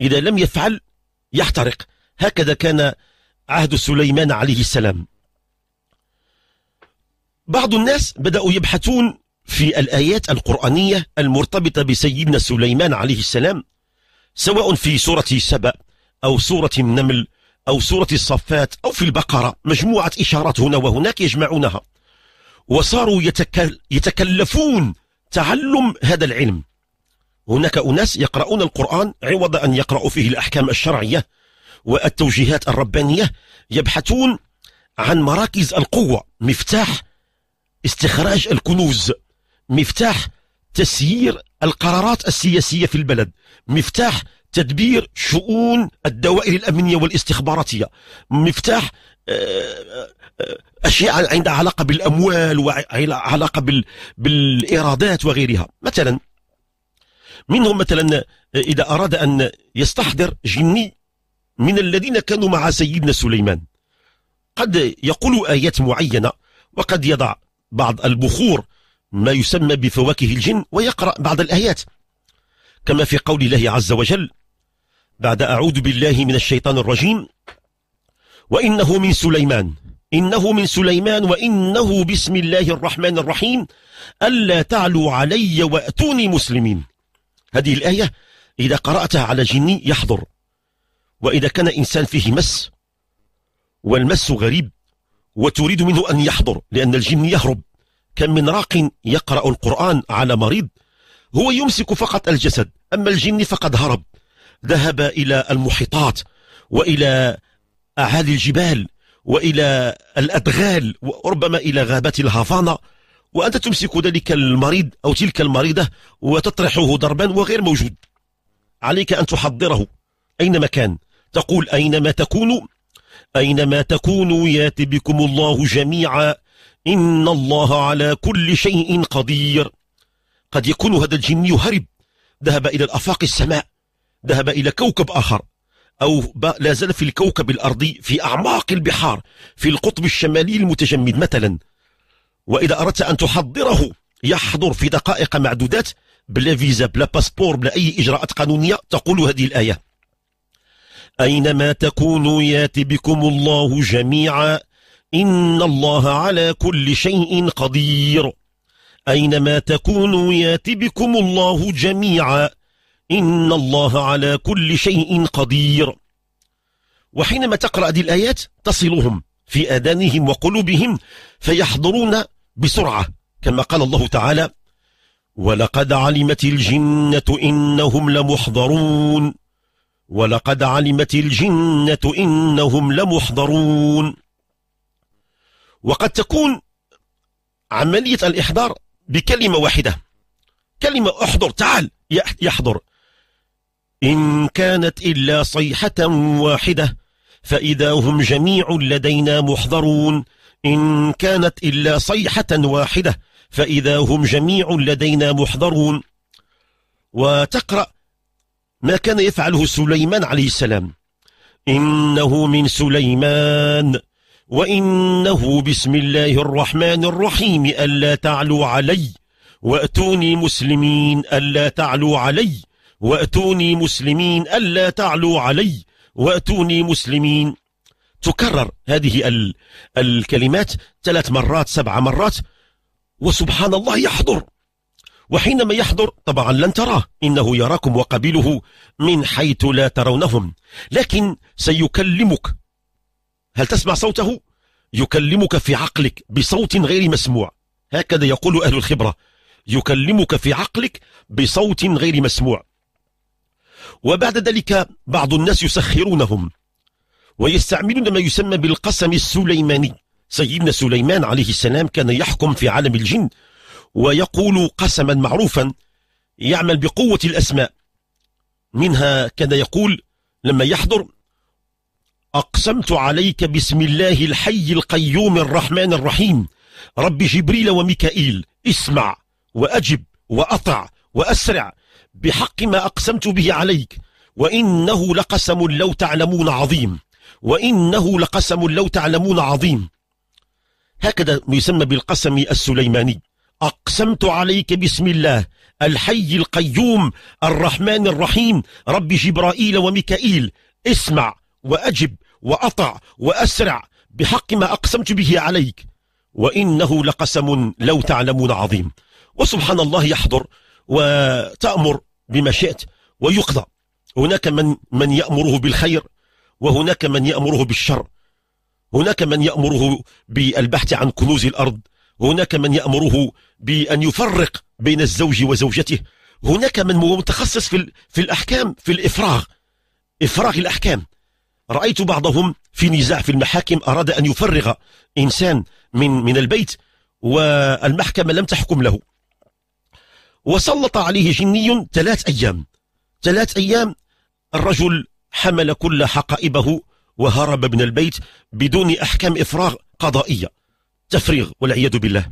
إذا لم يفعل يحترق هكذا كان عهد سليمان عليه السلام بعض الناس بدأوا يبحثون في الآيات القرآنية المرتبطة بسيدنا سليمان عليه السلام سواء في سورة سبأ أو سورة النمل أو سورة الصفات أو في البقرة مجموعة إشارات هنا وهناك يجمعونها وصاروا يتكلفون تعلم هذا العلم هناك أناس يقرؤون القرآن عوض أن يقرأوا فيه الأحكام الشرعية والتوجيهات الربانية يبحثون عن مراكز القوة مفتاح استخراج الكنوز مفتاح تسيير القرارات السياسية في البلد مفتاح تدبير شؤون الدوائر الأمنية والاستخباراتية مفتاح آه، آه، أشياء عندها علاقة بالأموال وعلاقة بالإيرادات وغيرها مثلا منهم مثلا إذا أراد أن يستحضر جني من الذين كانوا مع سيدنا سليمان قد يقول آيات معينة وقد يضع بعض البخور ما يسمى بفواكه الجن ويقرأ بعض الآيات كما في قول الله عز وجل بعد أعوذ بالله من الشيطان الرجيم وإنه من سليمان إنه من سليمان وإنه بسم الله الرحمن الرحيم ألا تعلوا علي وأتوني مسلمين هذه الآية إذا قرأتها على جني يحضر وإذا كان إنسان فيه مس والمس غريب وتريد منه أن يحضر لأن الجن يهرب كم من راق يقرأ القرآن على مريض هو يمسك فقط الجسد أما الجن فقد هرب ذهب إلى المحيطات وإلى أعالي الجبال وإلى الأدغال وربما إلى غابات الهافانا وأنت تمسك ذلك المريض أو تلك المريضة وتطرحه ضربا وغير موجود عليك أن تحضره أينما كان تقول أينما تكونوا أينما تكونوا ياتي بكم الله جميعا إن الله على كل شيء قدير قد يكون هذا الجني هرب ذهب إلى الأفاق السماء ذهب إلى كوكب آخر أو لا زال في الكوكب الأرضي في أعماق البحار في القطب الشمالي المتجمد مثلا وإذا أردت أن تحضره يحضر في دقائق معدودات بلا فيزا بلا باسبور بلا أي إجراءات قانونية تقول هذه الآية أينما تكونوا يات بكم الله جميعا إن الله على كل شيء قدير أينما تكونوا ياتبكم الله جميعا إن الله على كل شيء قدير وحينما تقرأ دي الآيات تصلهم في آذانهم وقلوبهم فيحضرون بسرعة كما قال الله تعالى ولقد علمت الجنة إنهم لمحضرون ولقد علمت الجنة إنهم لمحضرون وقد تكون عملية الإحضار بكلمة واحدة كلمة احضر تعال يحضر إن كانت إلا صيحة واحدة فإذا هم جميع لدينا محضرون إن كانت إلا صيحة واحدة فإذا هم جميع لدينا محضرون وتقرأ ما كان يفعله سليمان عليه السلام إنه من سليمان وإنه بسم الله الرحمن الرحيم ألا تعلوا علي وأتوني مسلمين ألا تعلوا علي وأتوني مسلمين ألا تعلوا علي وأتوني مسلمين تكرر هذه الكلمات ثلاث مرات سبع مرات وسبحان الله يحضر وحينما يحضر طبعا لن تراه إنه يراكم وقبيله من حيث لا ترونهم لكن سيكلمك هل تسمع صوته يكلمك في عقلك بصوت غير مسموع هكذا يقول أهل الخبرة يكلمك في عقلك بصوت غير مسموع وبعد ذلك بعض الناس يسخرونهم ويستعملون ما يسمى بالقسم السليماني سيدنا سليمان عليه السلام كان يحكم في عالم الجن ويقول قسما معروفا يعمل بقوة الأسماء منها كان يقول لما يحضر أقسمت عليك بسم الله الحي القيوم الرحمن الرحيم رب جبريل وميكائيل اسمع وأجب وأطع وأسرع بحق ما أقسمت به عليك وإنه لقسم لو تعلمون عظيم وإنه لقسم لو تعلمون عظيم هكذا يسمى بالقسم السليماني أقسمت عليك بسم الله الحي القيوم الرحمن الرحيم رب جبرائيل وميكائيل اسمع وأجب وأطع وأسرع بحق ما أقسمت به عليك وإنه لقسم لو تعلمون عظيم وسبحان الله يحضر وتأمر بما شئت ويقضى هناك من من يأمره بالخير وهناك من يأمره بالشر هناك من يأمره بالبحث عن كنوز الأرض هناك من يأمره بأن يفرق بين الزوج وزوجته هناك من هو متخصص في, في الأحكام في الإفراغ إفراغ الأحكام رأيت بعضهم في نزاع في المحاكم أراد أن يفرغ إنسان من من البيت والمحكمة لم تحكم له وسلط عليه جني ثلاث أيام ثلاث أيام الرجل حمل كل حقائبه وهرب من البيت بدون أحكام إفراغ قضائية تفريغ والعياذ بالله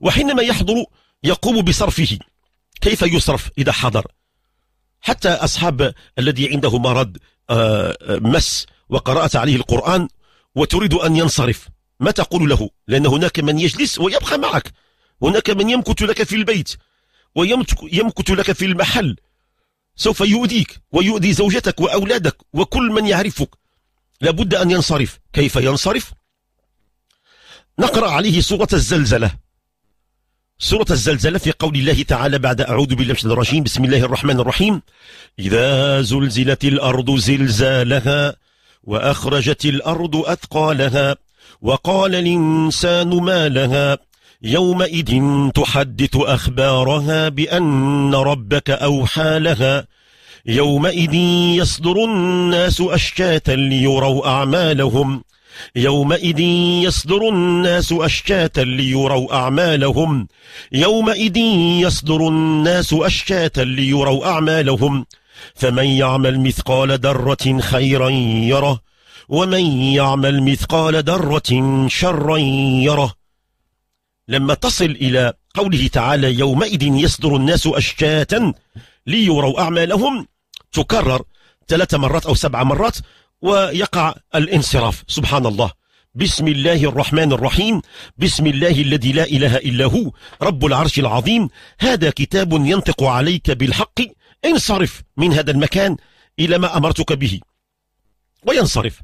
وحينما يحضر يقوم بصرفه كيف يصرف إذا حضر حتى أصحاب الذي عنده مرض آه، آه، مس وقرأت عليه القرآن وتريد أن ينصرف ما تقول له لأن هناك من يجلس ويبقى معك هناك من يمكت لك في البيت ويمكت لك في المحل سوف يؤذيك ويؤذي زوجتك وأولادك وكل من يعرفك لابد أن ينصرف كيف ينصرف؟ نقرأ عليه سورة الزلزلة سورة الزلزلة في قول الله تعالى بعد أعوذ بالله من الشيطان الرجيم بسم الله الرحمن الرحيم إذا زلزلت الأرض زلزالها وأخرجت الأرض أثقالها وقال الإنسان ما لها يومئذ تحدث أخبارها بأن ربك أوحى لها يومئذ يصدر الناس أشكاتا ليروا أعمالهم يومئذ يصدر الناس أشتاتا ليروا أعمالهم يومئذ يصدر الناس أشتاتا ليروا أعمالهم فمن يعمل مثقال ذرة خيرا يره ومن يعمل مثقال ذرة شرا يره لما تصل إلى قوله تعالى يومئذ يصدر الناس أشتاتا ليروا أعمالهم تكرر ثلاث مرات أو سبع مرات ويقع الانصراف سبحان الله بسم الله الرحمن الرحيم بسم الله الذي لا إله إلا هو رب العرش العظيم هذا كتاب ينطق عليك بالحق انصرف من هذا المكان إلى ما أمرتك به وينصرف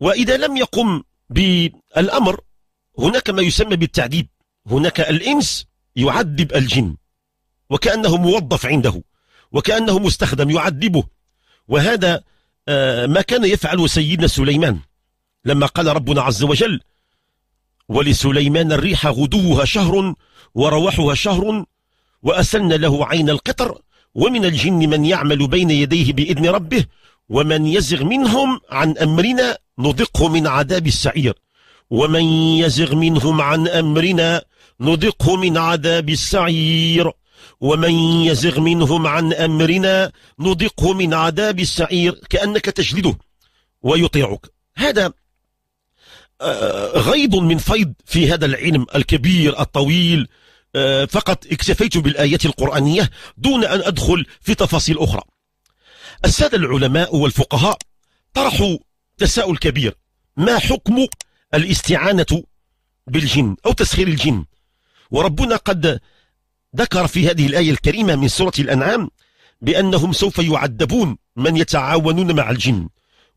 وإذا لم يقم بالأمر هناك ما يسمى بالتعذيب هناك الإنس يعذب الجن وكأنه موظف عنده وكأنه مستخدم يعذبه وهذا آه، ما كان يفعل سيدنا سليمان لما قال ربنا عز وجل ولسليمان الريح غدوها شهر ورواحها شهر وأسلنا له عين القطر ومن الجن من يعمل بين يديه بإذن ربه ومن يزغ منهم عن أمرنا نضقه من عذاب السعير ومن يزغ منهم عن أمرنا نضقه من عذاب السعير ومن يزغ منهم عن أمرنا نضقه من عذاب السعير كأنك تجلده ويطيعك هذا آه، غيض من فيض في هذا العلم الكبير الطويل آه، فقط اكتفيت بالآية القرآنية دون أن أدخل في تفاصيل أخرى السادة العلماء والفقهاء طرحوا تساؤل كبير ما حكم الاستعانة بالجن أو تسخير الجن وربنا قد ذكر في هذه الآية الكريمة من سورة الأنعام بأنهم سوف يعذبون من يتعاونون مع الجن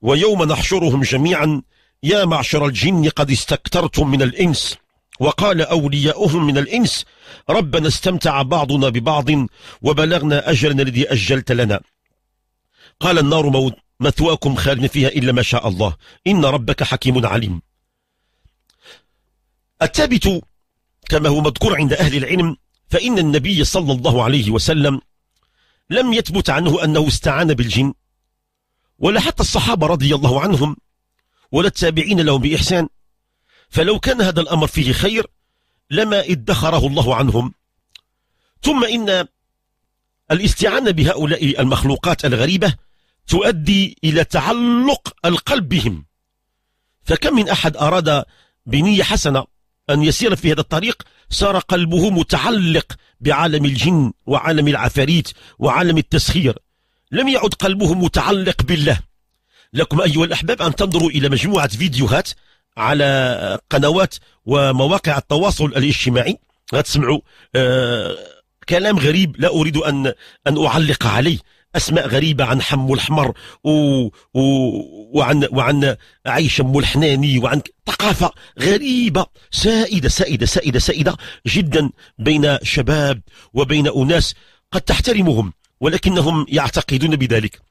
ويوم نحشرهم جميعا يا معشر الجن قد استكترتم من الإنس وقال أولياؤهم من الإنس ربنا استمتع بعضنا ببعض وبلغنا أجلنا الذي أجلت لنا قال النار موت مثواكم خالد فيها إلا ما شاء الله إن ربك حكيم عليم الثابت كما هو مذكور عند أهل العلم فإن النبي صلى الله عليه وسلم لم يثبت عنه أنه استعان بالجن ولا حتى الصحابة رضي الله عنهم ولا التابعين لهم بإحسان فلو كان هذا الأمر فيه خير لما ادخره الله عنهم ثم إن الاستعانة بهؤلاء المخلوقات الغريبة تؤدي إلى تعلق القلب بهم فكم من أحد أراد بنية حسنة أن يسير في هذا الطريق صار قلبه متعلق بعالم الجن وعالم العفاريت وعالم التسخير لم يعد قلبه متعلق بالله لكم أيها الأحباب أن تنظروا إلى مجموعة فيديوهات على قنوات ومواقع التواصل الاجتماعي غتسمعوا آه كلام غريب لا أريد أن أن أعلق عليه اسماء غريبه عن حمو الحمر و... و... وعن وعن عيش ام الحناني وعن ثقافه غريبه سائده سائده سائده سائده جدا بين شباب وبين اناس قد تحترمهم ولكنهم يعتقدون بذلك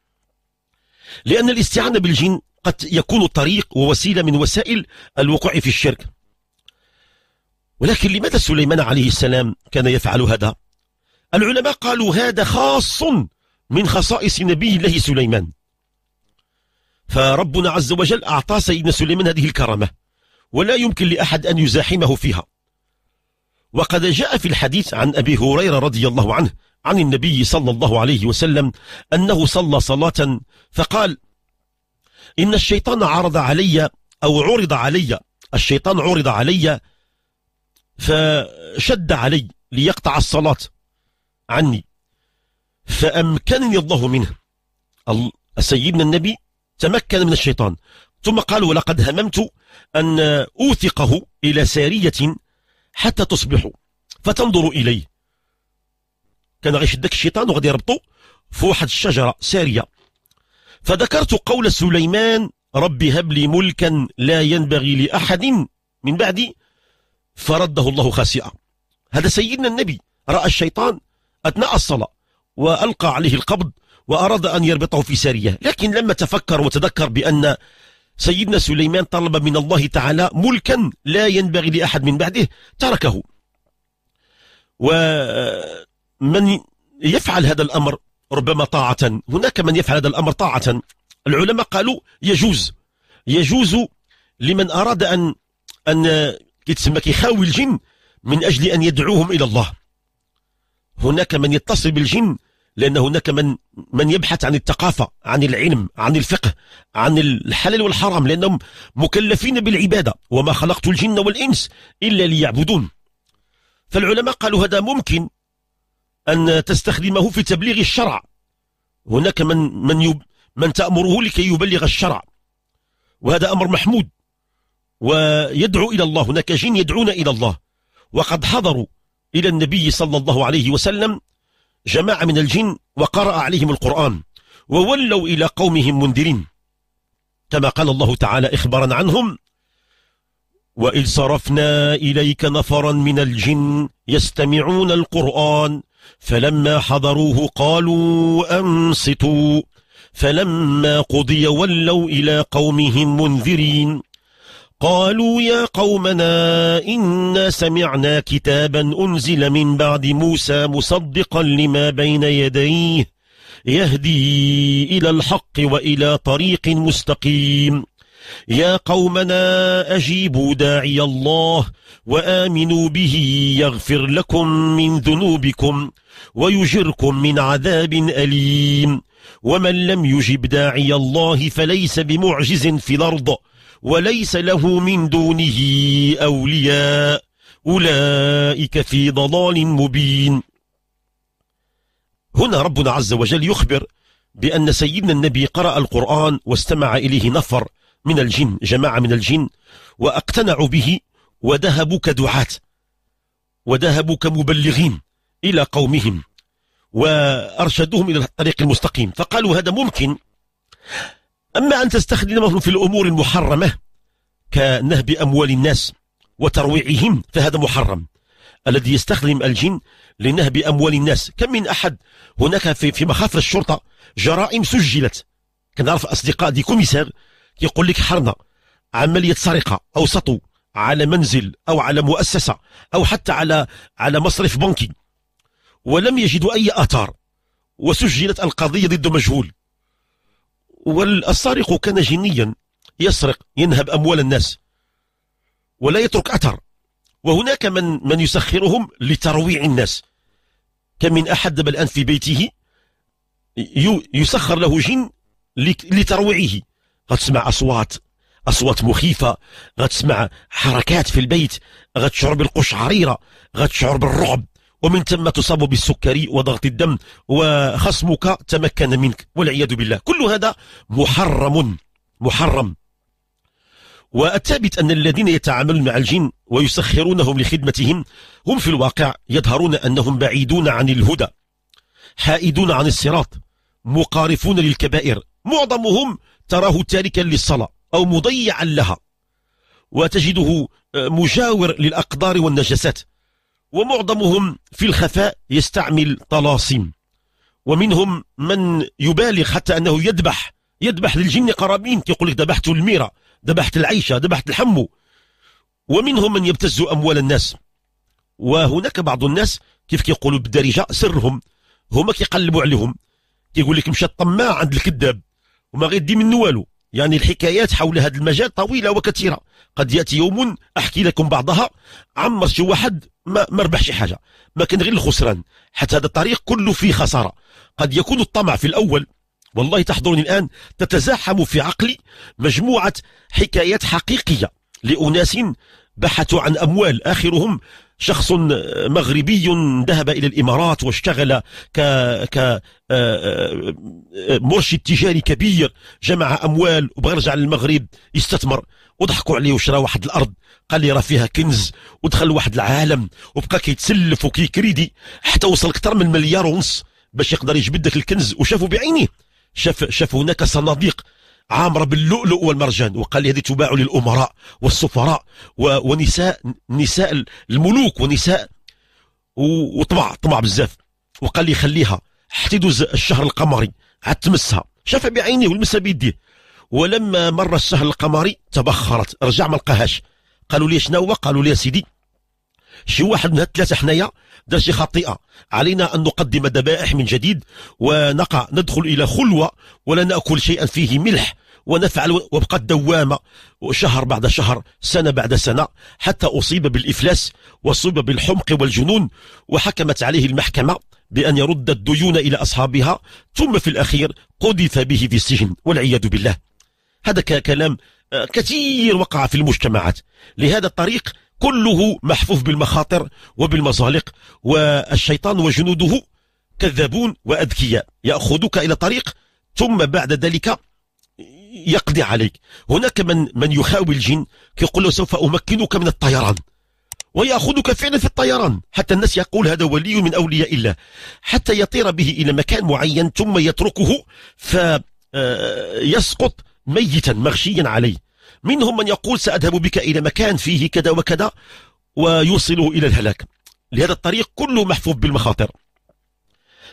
لان الاستعانه بالجن قد يكون طريق ووسيله من وسائل الوقوع في الشرك ولكن لماذا سليمان عليه السلام كان يفعل هذا العلماء قالوا هذا خاص من خصائص نبي الله سليمان فربنا عز وجل أعطى سيدنا سليمان هذه الكرامة ولا يمكن لأحد أن يزاحمه فيها وقد جاء في الحديث عن أبي هريرة رضي الله عنه عن النبي صلى الله عليه وسلم أنه صلى صلاة فقال إن الشيطان عرض علي أو عرض علي الشيطان عرض علي فشد علي ليقطع الصلاة عني فأمكنني الله منه سيدنا النبي تمكن من الشيطان ثم قال ولقد هممت أن أوثقه إلى سارية حتى تصبحوا فتنظروا إليه كان غيشدك الشيطان وغادي يربطوا في واحد الشجرة سارية فذكرت قول سليمان رب هب لي ملكا لا ينبغي لأحد من بعدي فرده الله خاسئا هذا سيدنا النبي رأى الشيطان أثناء الصلاة وألقى عليه القبض وأراد أن يربطه في سارية لكن لما تفكر وتذكر بأن سيدنا سليمان طلب من الله تعالى ملكا لا ينبغي لأحد من بعده تركه ومن يفعل هذا الأمر ربما طاعة هناك من يفعل هذا الأمر طاعة العلماء قالوا يجوز يجوز لمن أراد أن أن يتسمى يخاوي الجن من أجل أن يدعوهم إلى الله هناك من يتصل بالجن لأن هناك من من يبحث عن الثقافة عن العلم عن الفقه عن الحلال والحرام لأنهم مكلفين بالعبادة وما خلقت الجن والإنس إلا ليعبدون فالعلماء قالوا هذا ممكن أن تستخدمه في تبليغ الشرع هناك من من يب من تأمره لكي يبلغ الشرع وهذا أمر محمود ويدعو إلى الله هناك جن يدعون إلى الله وقد حضروا إلى النبي صلى الله عليه وسلم جماعة من الجن وقرأ عليهم القرآن وولوا إلى قومهم منذرين كما قال الله تعالى إخبارا عنهم وإذ صرفنا إليك نفرا من الجن يستمعون القرآن فلما حضروه قالوا أنصتوا فلما قضي ولوا إلى قومهم منذرين قالوا يا قومنا إنا سمعنا كتابا أنزل من بعد موسى مصدقا لما بين يديه يهدي إلى الحق وإلى طريق مستقيم يا قومنا أجيبوا داعي الله وآمنوا به يغفر لكم من ذنوبكم ويجركم من عذاب أليم ومن لم يجب داعي الله فليس بمعجز في الأرض وليس له من دونه أولياء أولئك في ضلال مبين هنا ربنا عز وجل يخبر بأن سيدنا النبي قرأ القرآن واستمع إليه نفر من الجن جماعة من الجن وأقتنعوا به وذهبوا كدعاة وذهبوا كمبلغين إلى قومهم وأرشدوهم إلى الطريق المستقيم فقالوا هذا ممكن أما أن تستخدمه في الأمور المحرمة كنهب أموال الناس وترويعهم فهذا محرم الذي يستخدم الجن لنهب أموال الناس كم من أحد هناك في, في مخافر الشرطة جرائم سجلت كنعرف أصدقاء دي كوميسار يقول لك حرنا عملية سرقة أو سطو على منزل أو على مؤسسة أو حتى على على مصرف بنكي ولم يجدوا أي آثار وسجلت القضية ضد مجهول والسارق كان جنيا يسرق ينهب أموال الناس ولا يترك أثر وهناك من من يسخرهم لترويع الناس كم من أحد بل الآن في بيته يسخر له جن لترويعه غتسمع أصوات أصوات مخيفة غتسمع حركات في البيت غتشعر بالقشعريرة غتشعر بالرعب ومن ثم تصاب بالسكري وضغط الدم وخصمك تمكن منك والعياذ بالله كل هذا محرم محرم والثابت أن الذين يتعاملون مع الجن ويسخرونهم لخدمتهم هم في الواقع يظهرون أنهم بعيدون عن الهدى حائدون عن الصراط مقارفون للكبائر معظمهم تراه تاركا للصلاة أو مضيعا لها وتجده مجاور للأقدار والنجسات ومعظمهم في الخفاء يستعمل طلاسم ومنهم من يبالغ حتى أنه يذبح يذبح للجن قرابين يقول لك ذبحت الميرة ذبحت العيشة ذبحت الحمو ومنهم من يبتز أموال الناس وهناك بعض الناس كيف كيقولوا بالدارجة سرهم هما كيقلبوا عليهم كيقول لك مشى الطماع عند الكذاب وما غيدي منه والو يعني الحكايات حول هذا المجال طويلة وكثيرة قد يأتي يوم أحكي لكم بعضها عمر شي واحد ما, ما ربح شي حاجة ما كان غير الخسران حتى هذا الطريق كله فيه خسارة قد يكون الطمع في الأول والله تحضرني الآن تتزاحم في عقلي مجموعة حكايات حقيقية لأناس بحثوا عن أموال آخرهم شخص مغربي ذهب إلى الإمارات واشتغل ك ك آه، آه، آه، مرشد تجاري كبير جمع أموال وبغى يرجع للمغرب يستثمر وضحكوا عليه وشرى واحد الأرض قال لي راه فيها كنز ودخل لواحد العالم وبقى كيتسلف وكيكريدي حتى وصل أكثر من مليار ونص باش يقدر يجبد ذاك الكنز وشافوا بعينيه شاف شاف هناك صناديق عامرة باللؤلؤ والمرجان وقال لي هذه تباع للأمراء والسفراء ونساء نساء الملوك ونساء وطمع طمع بزاف وقال لي خليها حتى يدوز الشهر القمري عاد تمسها شافها بعينيه ولمسها بيديه ولما مر الشهر القمري تبخرت رجع ما لقاهاش قالوا لي شنو هو قالوا لي يا سيدي شي واحد من الثلاثه حنايا دار شي خطيئه علينا ان نقدم ذبائح من جديد ونقع ندخل الى خلوه ولا ناكل شيئا فيه ملح ونفعل وبقى دوامة شهر بعد شهر سنة بعد سنة حتى أصيب بالإفلاس وأصيب بالحمق والجنون وحكمت عليه المحكمة بأن يرد الديون إلى أصحابها ثم في الأخير قذف به في السجن والعياذ بالله هذا كلام آه، كثير وقع في المجتمعات لهذا الطريق كله محفوف بالمخاطر وبالمزالق والشيطان وجنوده كذابون وأذكياء يأخذك إلى طريق ثم بعد ذلك يقضي عليك هناك من من يخاوي الجن كيقول له سوف أمكنك من الطيران ويأخذك فعلا في الطيران حتى الناس يقول هذا ولي من أولياء الله حتى يطير به إلى مكان معين ثم يتركه فيسقط آه، ميتا مغشيا عليه منهم من يقول سأذهب بك إلى مكان فيه كذا وكذا ويوصله إلى الهلاك لهذا الطريق كله محفوف بالمخاطر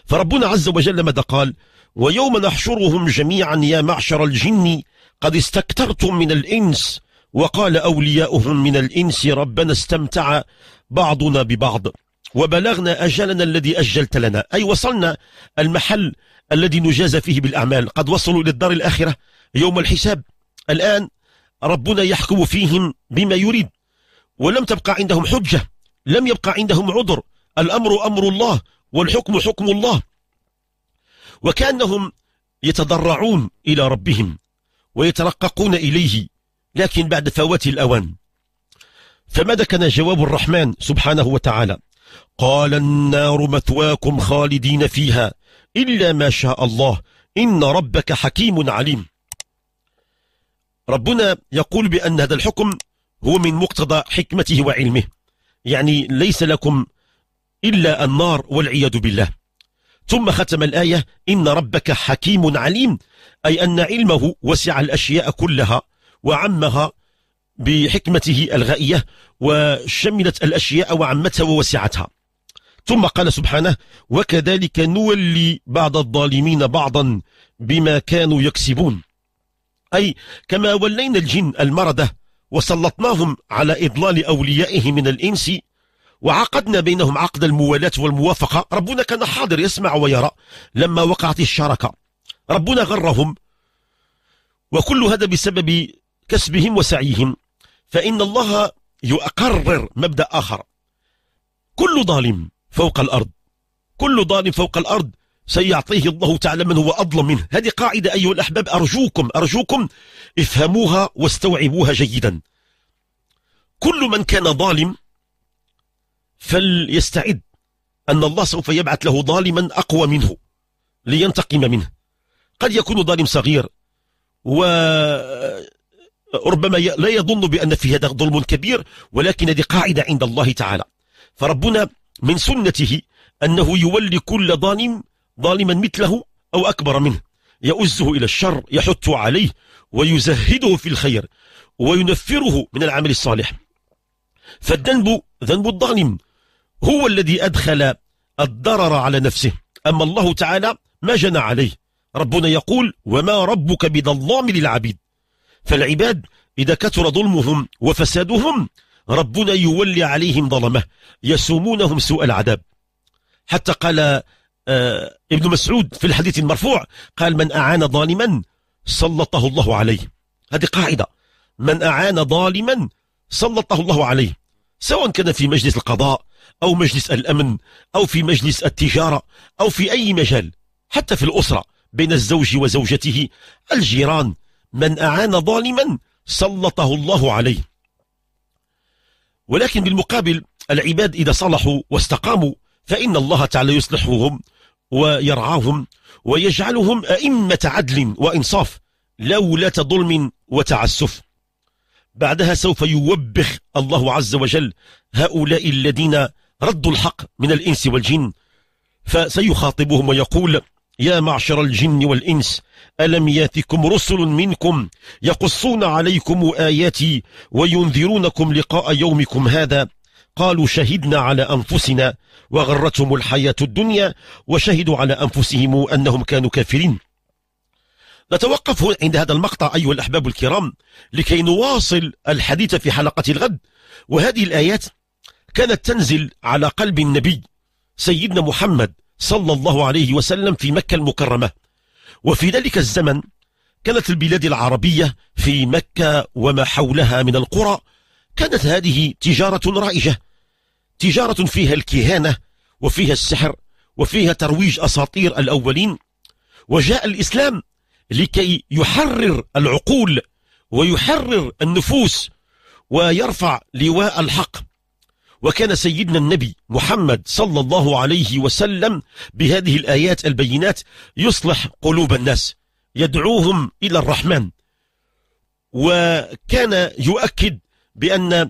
فربنا عز وجل ماذا قال ويوم نحشرهم جميعا يا معشر الجن قد استكثرتم من الإنس وقال أولياؤهم من الإنس ربنا استمتع بعضنا ببعض وبلغنا أجلنا الذي أجلت لنا أي وصلنا المحل الذي نجاز فيه بالأعمال قد وصلوا إلى الدار الآخرة يوم الحساب الآن ربنا يحكم فيهم بما يريد ولم تبقى عندهم حجة لم يبقى عندهم عذر الأمر أمر الله والحكم حكم الله وكأنهم يتضرعون إلى ربهم ويترققون إليه لكن بعد فوات الأوان فماذا كان جواب الرحمن سبحانه وتعالى قال النار مثواكم خالدين فيها إلا ما شاء الله إن ربك حكيم عليم ربنا يقول بأن هذا الحكم هو من مقتضى حكمته وعلمه يعني ليس لكم إلا النار والعياذ بالله ثم ختم الآية إن ربك حكيم عليم أي أن علمه وسع الأشياء كلها وعمها بحكمته الغائية وشملت الأشياء وعمتها ووسعتها ثم قال سبحانه وكذلك نولي بعض الظالمين بعضا بما كانوا يكسبون أي كما ولينا الجن المردة وسلطناهم على إضلال أوليائه من الإنس وعقدنا بينهم عقد الموالاة والموافقة ربنا كان حاضر يسمع ويرى لما وقعت الشراكة ربنا غرهم وكل هذا بسبب كسبهم وسعيهم فإن الله يقرر مبدأ آخر كل ظالم فوق الأرض كل ظالم فوق الأرض سيعطيه الله تعالى من هو أظلم منه هذه قاعدة أيها الأحباب أرجوكم أرجوكم افهموها واستوعبوها جيدا كل من كان ظالم فليستعد أن الله سوف يبعث له ظالما أقوى منه لينتقم منه قد يكون ظالم صغير وربما لا يظن بأن في هذا ظلم كبير ولكن هذه قاعدة عند الله تعالى فربنا من سنته أنه يولي كل ظالم ظالما مثله أو أكبر منه يؤزه إلى الشر يحط عليه ويزهده في الخير وينفره من العمل الصالح فالذنب ذنب الظالم هو الذي أدخل الضرر على نفسه أما الله تعالى ما جنى عليه ربنا يقول وما ربك بظلام للعبيد فالعباد إذا كثر ظلمهم وفسادهم ربنا يولي عليهم ظلمه يسومونهم سوء العذاب حتى قال آه ابن مسعود في الحديث المرفوع قال من أعان ظالما سلطه الله عليه هذه قاعدة من أعان ظالما سلطه الله عليه سواء كان في مجلس القضاء أو مجلس الأمن أو في مجلس التجارة أو في أي مجال حتى في الأسرة بين الزوج وزوجته الجيران من أعان ظالما سلطه الله عليه ولكن بالمقابل العباد إذا صلحوا واستقاموا فإن الله تعالى يصلحهم ويرعاهم ويجعلهم أئمة عدل وإنصاف لا ولاة ظلم وتعسف بعدها سوف يوبخ الله عز وجل هؤلاء الذين رد الحق من الإنس والجن فسيخاطبهم ويقول يا معشر الجن والإنس ألم ياتكم رسل منكم يقصون عليكم آياتي وينذرونكم لقاء يومكم هذا قالوا شهدنا على أنفسنا وغرتهم الحياة الدنيا وشهدوا على أنفسهم أنهم كانوا كافرين نتوقف عند هذا المقطع أيها الأحباب الكرام لكي نواصل الحديث في حلقة الغد وهذه الآيات كانت تنزل على قلب النبي سيدنا محمد صلى الله عليه وسلم في مكة المكرمة وفي ذلك الزمن كانت البلاد العربية في مكة وما حولها من القرى كانت هذه تجارة رائجة تجارة فيها الكهانة وفيها السحر وفيها ترويج أساطير الأولين وجاء الإسلام لكي يحرر العقول ويحرر النفوس ويرفع لواء الحق وكان سيدنا النبي محمد صلى الله عليه وسلم بهذه الآيات البينات يصلح قلوب الناس يدعوهم إلى الرحمن وكان يؤكد بأن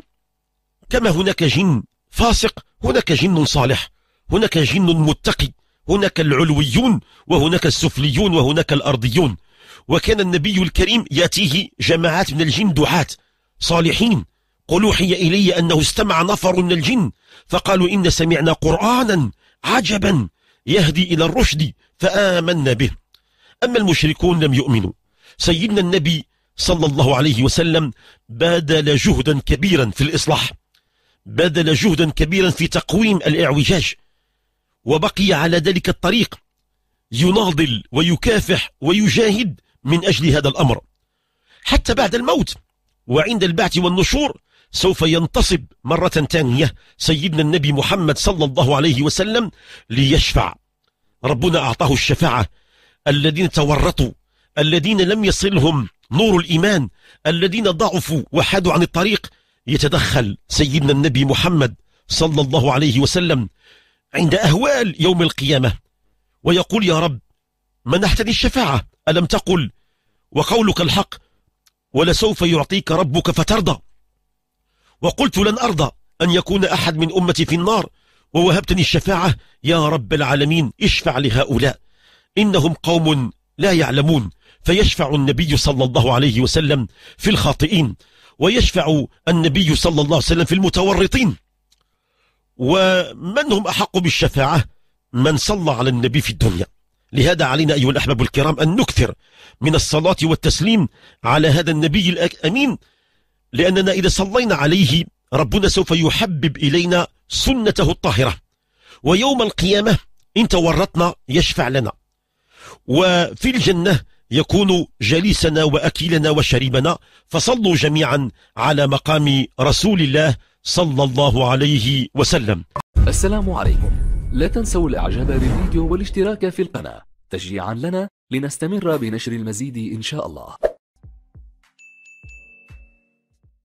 كما هناك جن فاسق هناك جن صالح هناك جن متقي هناك العلويون وهناك السفليون وهناك الأرضيون وكان النبي الكريم يأتيه جماعات من الجن دعاة صالحين قل أوحي إلي أنه استمع نفر من الجن فقالوا إن سمعنا قرآنا عجبا يهدي إلى الرشد فآمنا به أما المشركون لم يؤمنوا سيدنا النبي صلى الله عليه وسلم بادل جهدا كبيرا في الإصلاح بادل جهدا كبيرا في تقويم الإعوجاج وبقي على ذلك الطريق يناضل ويكافح ويجاهد من أجل هذا الأمر حتى بعد الموت وعند البعث والنشور سوف ينتصب مرة ثانية سيدنا النبي محمد صلى الله عليه وسلم ليشفع ربنا أعطاه الشفاعة الذين تورطوا الذين لم يصلهم نور الإيمان الذين ضعفوا وحادوا عن الطريق يتدخل سيدنا النبي محمد صلى الله عليه وسلم عند أهوال يوم القيامة ويقول يا رب من احتدي الشفاعة ألم تقل وقولك الحق ولسوف يعطيك ربك فترضى وقلت لن أرضى أن يكون أحد من أمتي في النار ووهبتني الشفاعة يا رب العالمين اشفع لهؤلاء إنهم قوم لا يعلمون فيشفع النبي صلى الله عليه وسلم في الخاطئين ويشفع النبي صلى الله عليه وسلم في المتورطين ومن هم أحق بالشفاعة من صلى على النبي في الدنيا لهذا علينا أيها الأحباب الكرام أن نكثر من الصلاة والتسليم على هذا النبي الأمين لأننا إذا صلينا عليه ربنا سوف يحبب إلينا سنته الطاهرة ويوم القيامة إن تورطنا يشفع لنا وفي الجنة يكون جليسنا وأكيلنا وشريبنا فصلوا جميعا على مقام رسول الله صلى الله عليه وسلم السلام عليكم لا تنسوا الإعجاب بالفيديو والاشتراك في القناة تشجيعا لنا لنستمر بنشر المزيد إن شاء الله